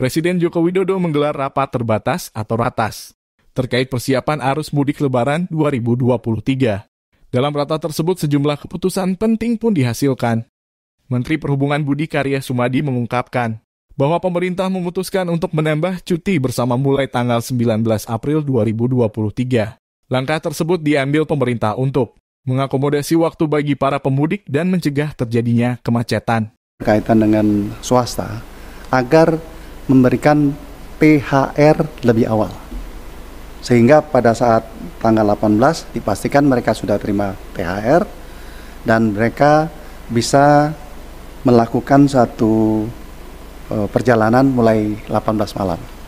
Presiden Joko Widodo menggelar rapat terbatas atau ratas terkait persiapan arus mudik lebaran 2023. Dalam rata tersebut sejumlah keputusan penting pun dihasilkan. Menteri Perhubungan Budi Karya Sumadi mengungkapkan bahwa pemerintah memutuskan untuk menambah cuti bersama mulai tanggal 19 April 2023. Langkah tersebut diambil pemerintah untuk mengakomodasi waktu bagi para pemudik dan mencegah terjadinya kemacetan. Kaitan dengan swasta, agar memberikan THR lebih awal. Sehingga pada saat tanggal 18 dipastikan mereka sudah terima THR dan mereka bisa melakukan satu e, perjalanan mulai 18 malam.